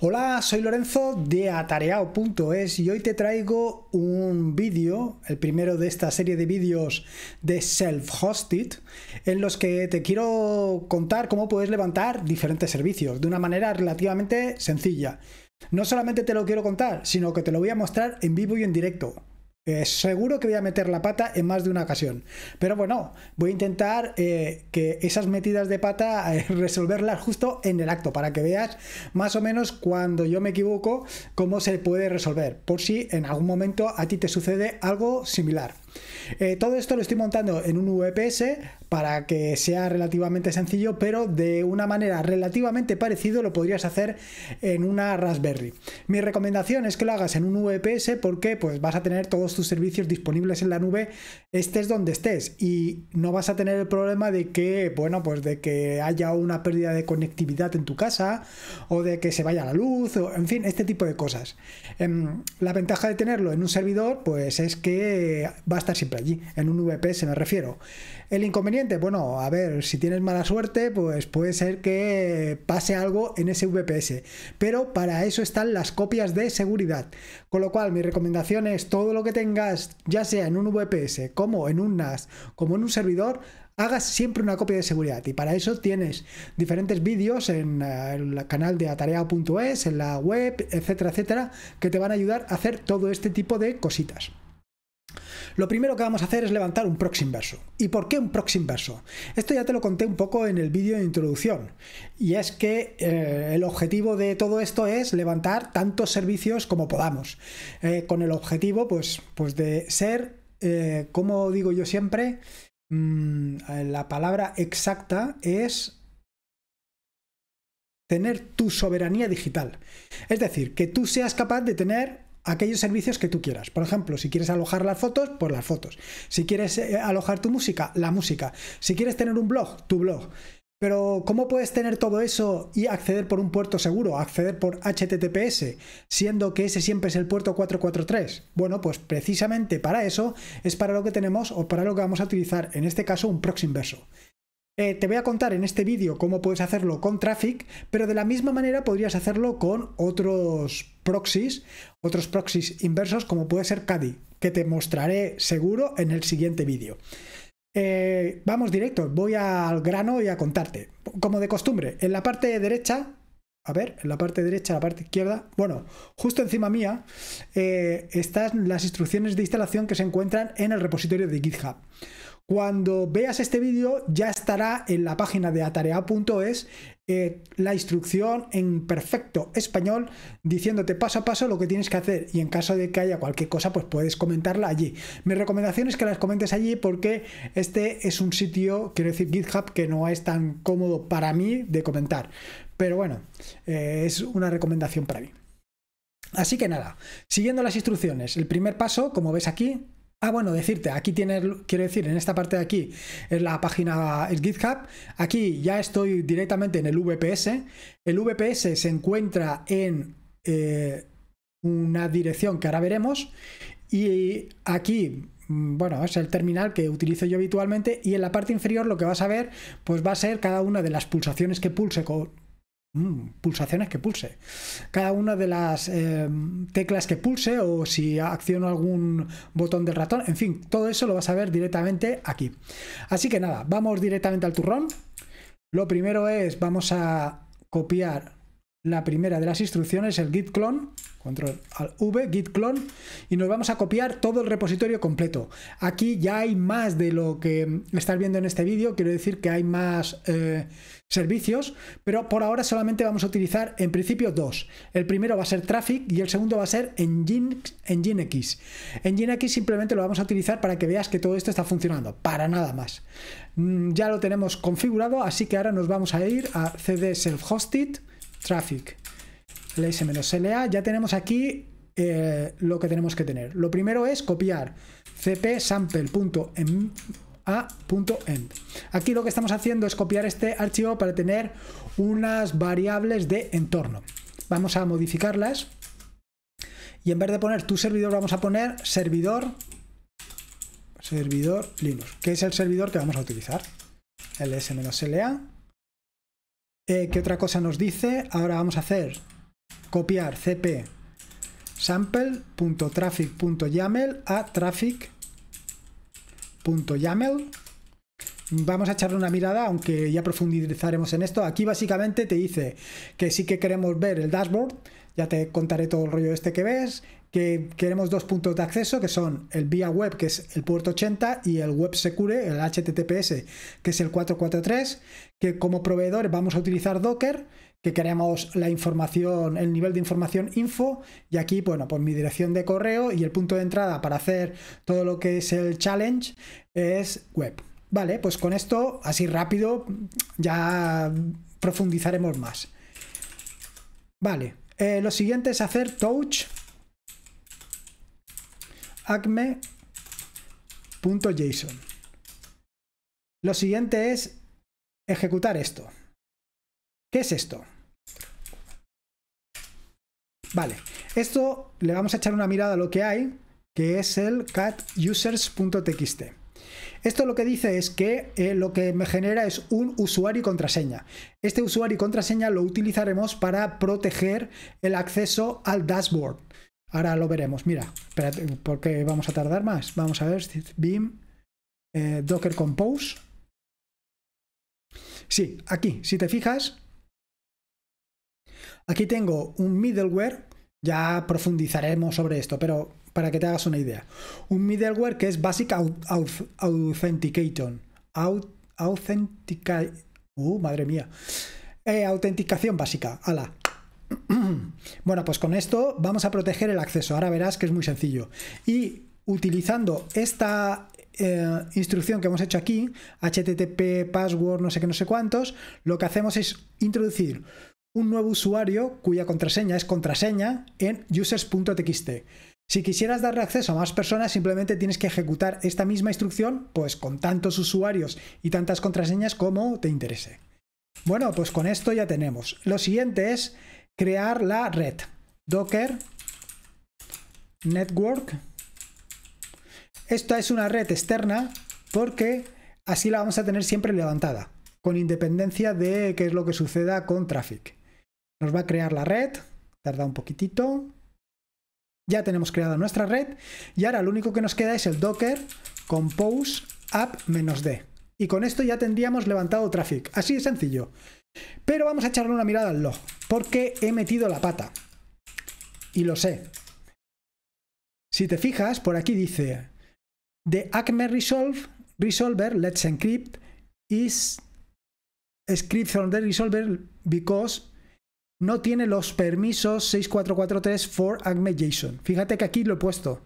Hola, soy Lorenzo de atareao.es y hoy te traigo un vídeo, el primero de esta serie de vídeos de self-hosted, en los que te quiero contar cómo puedes levantar diferentes servicios de una manera relativamente sencilla. No solamente te lo quiero contar, sino que te lo voy a mostrar en vivo y en directo. Eh, seguro que voy a meter la pata en más de una ocasión. Pero bueno, voy a intentar eh, que esas metidas de pata eh, resolverlas justo en el acto, para que veas más o menos cuando yo me equivoco cómo se puede resolver, por si en algún momento a ti te sucede algo similar. Eh, todo esto lo estoy montando en un VPS para que sea relativamente sencillo, pero de una manera relativamente parecido lo podrías hacer en una Raspberry. Mi recomendación es que lo hagas en un VPS porque pues, vas a tener todos tus servicios disponibles en la nube, estés donde estés, y no vas a tener el problema de que, bueno, pues de que haya una pérdida de conectividad en tu casa o de que se vaya la luz, o, en fin, este tipo de cosas. Em, la ventaja de tenerlo en un servidor, pues es que a estar siempre allí, en un VPS me refiero. El inconveniente, bueno, a ver, si tienes mala suerte, pues puede ser que pase algo en ese VPS, pero para eso están las copias de seguridad. Con lo cual, mi recomendación es todo lo que tengas, ya sea en un VPS, como en un NAS, como en un servidor, hagas siempre una copia de seguridad y para eso tienes diferentes vídeos en eh, el canal de atarea.es, en la web, etcétera, etcétera, que te van a ayudar a hacer todo este tipo de cositas. Lo primero que vamos a hacer es levantar un proxy inverso. ¿Y por qué un proxy inverso? Esto ya te lo conté un poco en el vídeo de introducción. Y es que eh, el objetivo de todo esto es levantar tantos servicios como podamos. Eh, con el objetivo, pues, pues de ser, eh, como digo yo siempre, mm, la palabra exacta es tener tu soberanía digital. Es decir, que tú seas capaz de tener aquellos servicios que tú quieras. Por ejemplo, si quieres alojar las fotos, por pues las fotos. Si quieres eh, alojar tu música, la música. Si quieres tener un blog, tu blog. Pero ¿cómo puedes tener todo eso y acceder por un puerto seguro, acceder por HTTPS, siendo que ese siempre es el puerto 443? Bueno, pues precisamente para eso es para lo que tenemos o para lo que vamos a utilizar, en este caso un proxy inverso. Eh, te voy a contar en este vídeo cómo puedes hacerlo con Traffic, pero de la misma manera podrías hacerlo con otros proxies, otros proxies inversos como puede ser Cadi, que te mostraré seguro en el siguiente vídeo. Eh, vamos directo, voy al grano y a contarte. Como de costumbre, en la parte derecha, a ver, en la parte derecha, la parte izquierda, bueno, justo encima mía eh, están las instrucciones de instalación que se encuentran en el repositorio de GitHub. Cuando veas este vídeo ya estará en la página de atarea.es eh, la instrucción en perfecto español diciéndote paso a paso lo que tienes que hacer y en caso de que haya cualquier cosa pues puedes comentarla allí. Mi recomendación es que las comentes allí porque este es un sitio, quiero decir GitHub, que no es tan cómodo para mí de comentar. Pero bueno, eh, es una recomendación para mí. Así que nada, siguiendo las instrucciones, el primer paso, como ves aquí, Ah, bueno, decirte, aquí tienes, quiero decir, en esta parte de aquí es la página, es GitHub. Aquí ya estoy directamente en el VPS. El VPS se encuentra en eh, una dirección que ahora veremos. Y aquí, mm, bueno, es el terminal que utilizo yo habitualmente. Y en la parte inferior lo que vas a ver, pues va a ser cada una de las pulsaciones que pulse con, Mm, pulsaciones que pulse. Cada una de las eh, teclas que pulse o si acciono algún botón del ratón, en fin, todo eso lo vas a ver directamente aquí. Así que nada, vamos directamente al turrón. Lo primero es, vamos a copiar la primera de las instrucciones, el git clone, control al v, git clone, y nos vamos a copiar todo el repositorio completo. Aquí ya hay más de lo que estás viendo en este vídeo, quiero decir que hay más... Eh, servicios, pero por ahora solamente vamos a utilizar en principio dos. El primero va a ser Traffic y el segundo va a ser Engine, Nginx. Nginx simplemente lo vamos a utilizar para que veas que todo esto está funcionando, para nada más. Mm, ya lo tenemos configurado, así que ahora nos vamos a ir a CD Self Hosted Traffic. LS-LA, ya tenemos aquí eh, lo que tenemos que tener. Lo primero es copiar cp em, a.end. Aquí lo que estamos haciendo es copiar este archivo para tener unas variables de entorno. Vamos a modificarlas y en vez de poner tu servidor vamos a poner servidor servidor Linux, que es el servidor que vamos a utilizar. ls-la. Eh, ¿Qué otra cosa nos dice? Ahora vamos a hacer copiar cp sample.traffic.yaml a traffic .yaml. Vamos a echarle una mirada, aunque ya profundizaremos en esto. Aquí básicamente te dice que sí que queremos ver el dashboard, ya te contaré todo el rollo este que ves, que queremos dos puntos de acceso, que son el vía web, que es el puerto 80, y el web secure, el HTTPS, que es el 443, que como proveedor vamos a utilizar Docker, que queremos la información, el nivel de información info y aquí, bueno, por pues mi dirección de correo y el punto de entrada para hacer todo lo que es el challenge es web. Vale, pues con esto, así rápido, ya profundizaremos más. Vale, eh, lo siguiente es hacer touch acme.json. Lo siguiente es ejecutar esto. ¿Qué es esto? Vale, esto le vamos a echar una mirada a lo que hay, que es el catusers.txt. Esto lo que dice es que eh, lo que me genera es un usuario y contraseña. Este usuario y contraseña lo utilizaremos para proteger el acceso al dashboard. Ahora lo veremos. Mira, espérate, porque vamos a tardar más. Vamos a ver, Beam, eh, Docker Compose. Sí, aquí, si te fijas, Aquí tengo un middleware, ya profundizaremos sobre esto, pero para que te hagas una idea. Un middleware que es Basic Authentication. Uh, madre mía. Eh, autenticación básica, ala. Bueno, pues con esto vamos a proteger el acceso. Ahora verás que es muy sencillo. Y utilizando esta eh, instrucción que hemos hecho aquí, http, password, no sé qué, no sé cuántos, lo que hacemos es introducir un nuevo usuario cuya contraseña es contraseña en users.txt. Si quisieras darle acceso a más personas, simplemente tienes que ejecutar esta misma instrucción, pues con tantos usuarios y tantas contraseñas como te interese. Bueno, pues con esto ya tenemos. Lo siguiente es crear la red. Docker Network. Esta es una red externa porque así la vamos a tener siempre levantada, con independencia de qué es lo que suceda con Traffic. Nos va a crear la red, tarda un poquitito. Ya tenemos creada nuestra red y ahora lo único que nos queda es el docker compose app-d. Y con esto ya tendríamos levantado traffic, así de sencillo. Pero vamos a echarle una mirada al log, porque he metido la pata. Y lo sé. Si te fijas, por aquí dice, the ACME resolve, resolver, let's encrypt, is script from the resolver because no tiene los permisos 6443 for ACME Fíjate que aquí lo he puesto.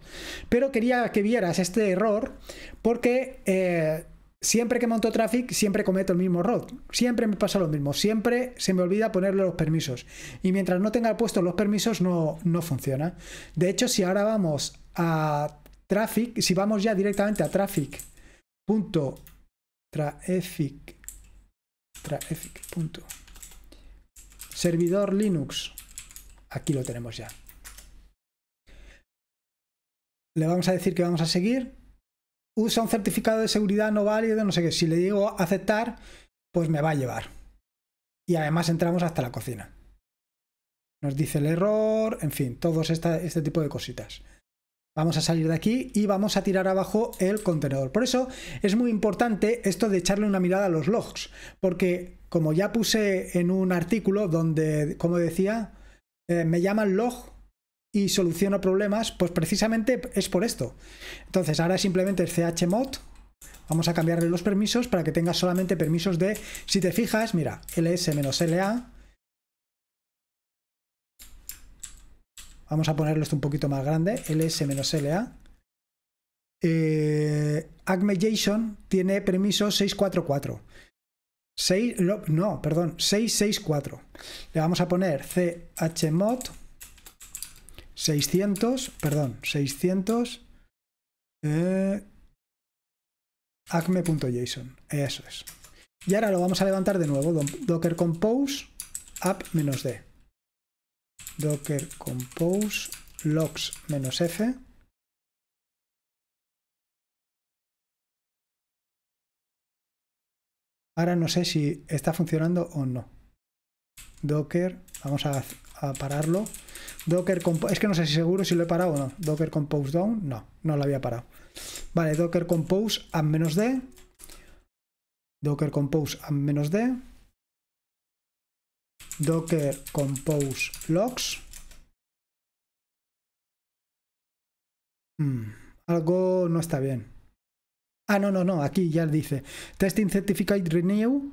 Pero quería que vieras este error porque eh, siempre que monto traffic siempre cometo el mismo error. Siempre me pasa lo mismo. Siempre se me olvida ponerle los permisos. Y mientras no tenga puestos los permisos no, no funciona. De hecho, si ahora vamos a traffic, si vamos ya directamente a traffic. Servidor Linux. Aquí lo tenemos ya. Le vamos a decir que vamos a seguir. Usa un certificado de seguridad no válido, no sé qué. Si le digo aceptar, pues me va a llevar. Y además entramos hasta la cocina. Nos dice el error, en fin, todos este tipo de cositas. Vamos a salir de aquí y vamos a tirar abajo el contenedor. Por eso es muy importante esto de echarle una mirada a los logs, porque como ya puse en un artículo donde, como decía, eh, me llaman log y soluciono problemas, pues precisamente es por esto. Entonces ahora simplemente el chmod, vamos a cambiarle los permisos para que tenga solamente permisos de, si te fijas, mira, ls-la. Vamos a ponerlo esto un poquito más grande, ls-la. Eh, tiene permiso 644 no, perdón, 664. Le vamos a poner chmod 600, perdón, 600 eh, acme.json. Eso es. Y ahora lo vamos a levantar de nuevo. Docker compose app-d. Docker compose logs-f. Ahora no sé si está funcionando o no. Docker, vamos a, pararlo. Docker es que no sé si seguro si lo he parado o no. Docker compose down, no, no lo había parado. Vale, docker compose a menos d. Docker compose a menos d. Docker compose logs. Hmm, algo no está bien. Ah, no, no, no, aquí ya dice Testing Certificate Renew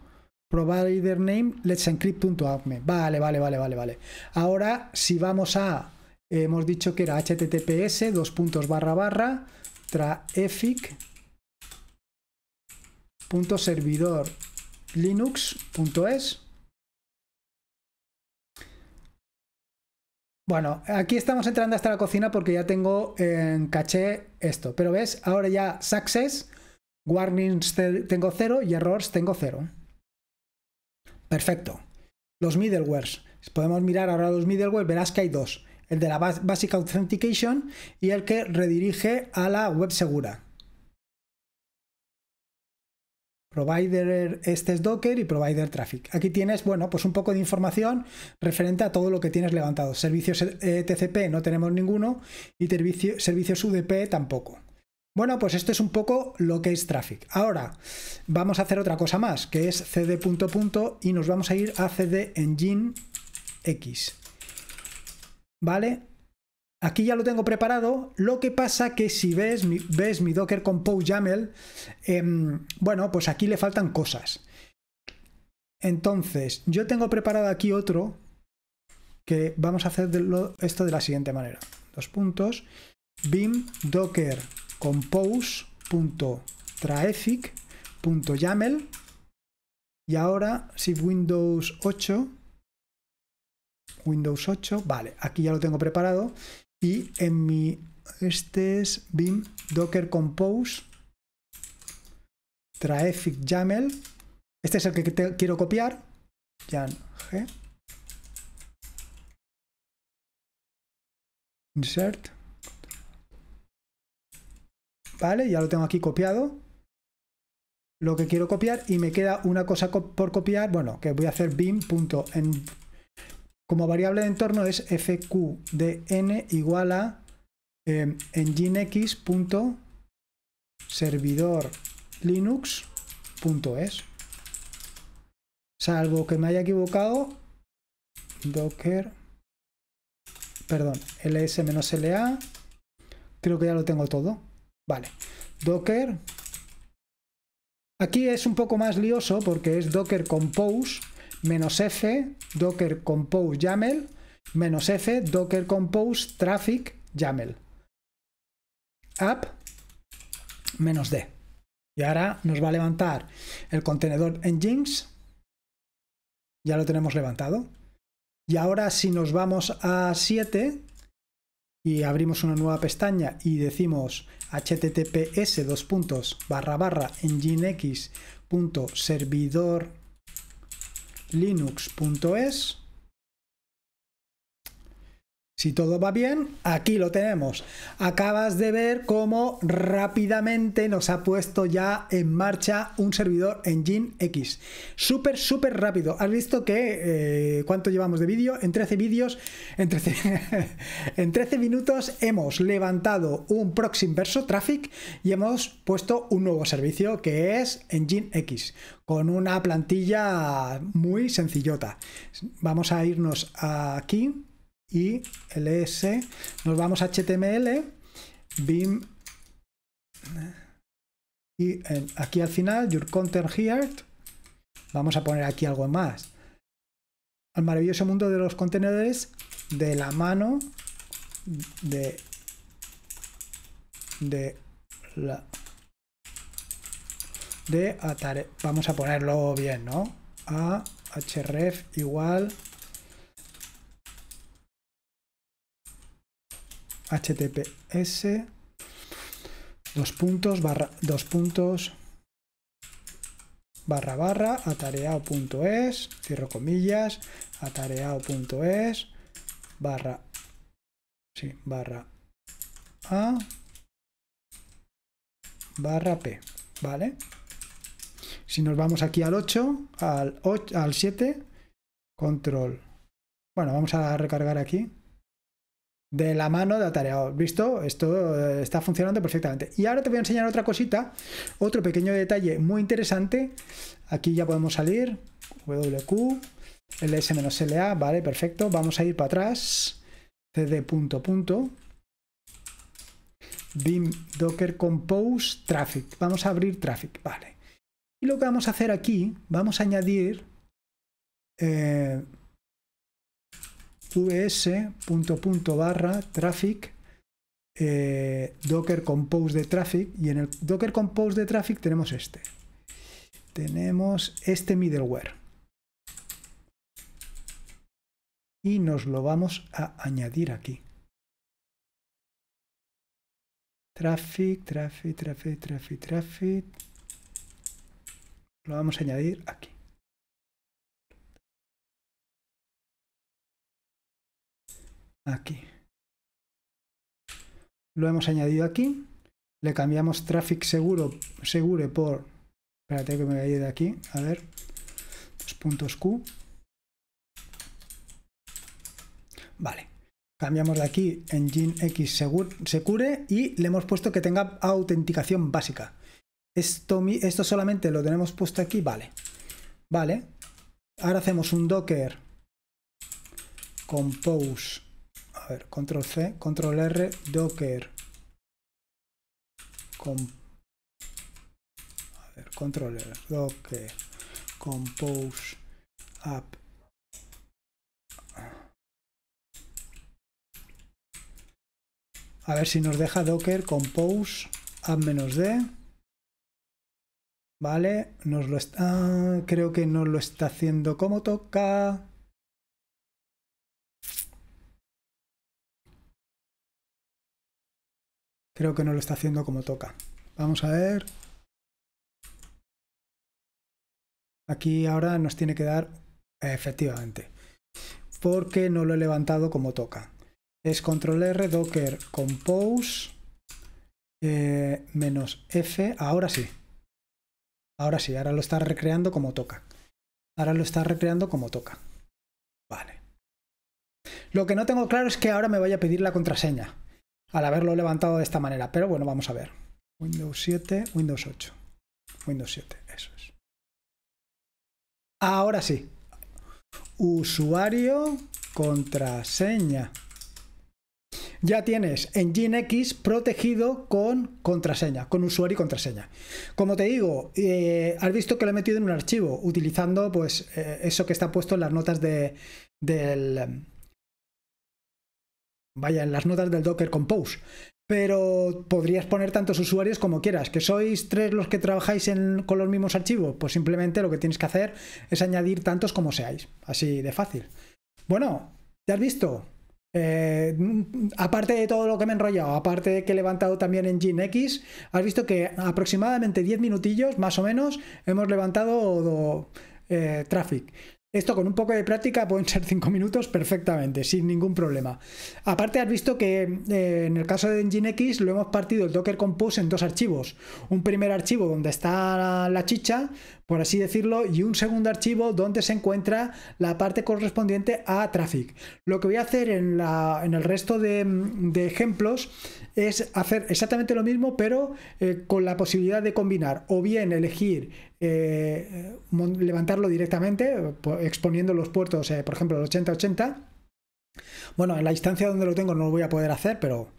Provider Name Let's me Vale, vale, vale, vale, vale. Ahora, si vamos a, eh, hemos dicho que era https, dos puntos barra barra, traefic, punto servidor linux.es. Bueno, aquí estamos entrando hasta la cocina porque ya tengo en caché esto. Pero ves, ahora ya Success Warnings tengo cero y errors tengo cero Perfecto. Los middlewares. Si podemos mirar ahora los middlewares, verás que hay dos. El de la Basic Authentication y el que redirige a la web segura. Provider, este es Docker y Provider Traffic. Aquí tienes, bueno, pues un poco de información referente a todo lo que tienes levantado. Servicios eh, TCP no tenemos ninguno y servicios UDP tampoco. Bueno, pues esto es un poco lo que es traffic. Ahora vamos a hacer otra cosa más, que es cd punto punto y nos vamos a ir a cd engine x. ¿Vale? Aquí ya lo tengo preparado, lo que pasa que si ves mi, ves mi Docker Compose YAML, eh, bueno, pues aquí le faltan cosas. Entonces, yo tengo preparado aquí otro que vamos a hacer esto de la siguiente manera. Dos puntos bim docker compose.traefic.yaml y ahora si Windows 8 Windows 8, vale, aquí ya lo tengo preparado y en mi este es bim docker compose traefic YAML. Este es el que quiero copiar. yan G. Insert. ¿Vale? Ya lo tengo aquí copiado. Lo que quiero copiar y me queda una cosa por copiar. Bueno, que voy a hacer bim.en. Como variable de entorno es fqdn igual a eh, Salvo que me haya equivocado. Docker. Perdón, ls-la. Creo que ya lo tengo todo. Vale, docker. Aquí es un poco más lioso porque es docker compose menos f, docker compose YAML, menos f, docker compose traffic YAML. App menos d. Y ahora nos va a levantar el contenedor en Ya lo tenemos levantado. Y ahora si nos vamos a 7, y abrimos una nueva pestaña y decimos https dos puntos barra barra nginx.servidorlinux.es si todo va bien, aquí lo tenemos. Acabas de ver cómo rápidamente nos ha puesto ya en marcha un servidor engine X. Súper, súper rápido. Has visto que, eh, ¿cuánto llevamos de vídeo? En 13 vídeos, en 13, en 13 minutos hemos levantado un proxy inverso traffic y hemos puesto un nuevo servicio que es Engine X con una plantilla muy sencillota. Vamos a irnos aquí y ls. E nos vamos a HTML, BIM y aquí al final, your content here, vamos a poner aquí algo más. Al maravilloso mundo de los contenedores de la mano de, de la de atare. Vamos a ponerlo bien, ¿no? A href igual https dos puntos barra dos puntos barra barra atareado.es cierro comillas atareado.es barra sí barra a barra p vale si nos vamos aquí al 8 al 8 al 7 control bueno vamos a recargar aquí de la mano de Atareado. Oh, ¿Visto? Esto eh, está funcionando perfectamente. Y ahora te voy a enseñar otra cosita, otro pequeño detalle muy interesante. Aquí ya podemos salir, WQ, LS-LA, vale, perfecto. Vamos a ir para atrás, CD punto punto. Docker Compose Traffic. Vamos a abrir Traffic, vale. Y lo que vamos a hacer aquí, vamos a añadir... Eh, vs punto punto barra traffic eh, docker compose de traffic y en el docker compose de traffic tenemos este tenemos este middleware y nos lo vamos a añadir aquí traffic traffic traffic traffic traffic lo vamos a añadir aquí aquí. Lo hemos añadido aquí. Le cambiamos traffic seguro, segure por... Espérate que me voy de aquí. A ver. dos puntos Q. Vale. Cambiamos de aquí Engine X Secure, y le hemos puesto que tenga autenticación básica. Esto, esto solamente lo tenemos puesto aquí, vale. Vale. Ahora hacemos un docker compose a ver, control C, control R, docker. a ver, control R, docker, compose app. A ver si nos deja docker compose app-d. Vale, nos lo está, ah, creo que nos lo está haciendo como toca. Creo que no lo está haciendo como toca. Vamos a ver. Aquí ahora nos tiene que dar efectivamente. Porque no lo he levantado como toca. Es control R, docker, compose, eh, menos F. Ahora sí. Ahora sí, ahora lo está recreando como toca. Ahora lo está recreando como toca. Vale. Lo que no tengo claro es que ahora me vaya a pedir la contraseña al haberlo levantado de esta manera. Pero bueno, vamos a ver. Windows 7, Windows 8. Windows 7, eso es. Ahora sí. Usuario, contraseña. Ya tienes en X protegido con contraseña, con usuario y contraseña. Como te digo, eh, has visto que lo he metido en un archivo utilizando pues eh, eso que está puesto en las notas de, del, vaya, en las notas del Docker Compose. Pero podrías poner tantos usuarios como quieras. ¿Que sois tres los que trabajáis con los mismos archivos? Pues simplemente lo que tienes que hacer es añadir tantos como seáis. Así de fácil. Bueno, ya has visto. Eh, aparte de todo lo que me he enrollado, aparte de que he levantado también en X, has visto que aproximadamente 10 minutillos, más o menos, hemos levantado do, eh, traffic. Esto con un poco de práctica pueden ser 5 minutos perfectamente, sin ningún problema. Aparte has visto que eh, en el caso de Nginx lo hemos partido el Docker Compose en dos archivos. Un primer archivo donde está la chicha, por así decirlo, y un segundo archivo donde se encuentra la parte correspondiente a traffic. Lo que voy a hacer en, el resto de, ejemplos es hacer exactamente lo mismo, pero eh, con la posibilidad de combinar o bien elegir eh, levantarlo directamente, exponiendo los puertos, eh, por ejemplo, el 8080. Bueno, en la instancia donde lo tengo no lo voy a poder hacer, pero.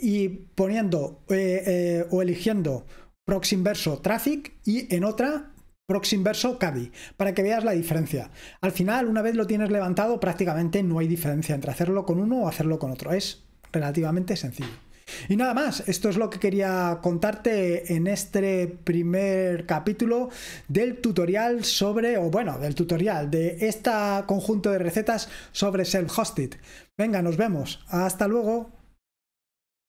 Y poniendo eh, o eligiendo proxy inverso traffic y en otra proxy inverso caddy para que veas la diferencia. Al final, una vez lo tienes levantado, prácticamente no hay diferencia entre hacerlo con uno o hacerlo con otro. Es relativamente sencillo. Y nada más, esto es lo que quería contarte en este primer capítulo del tutorial sobre, o bueno, del tutorial de este conjunto de recetas sobre self-hosted. Venga, nos vemos. Hasta luego.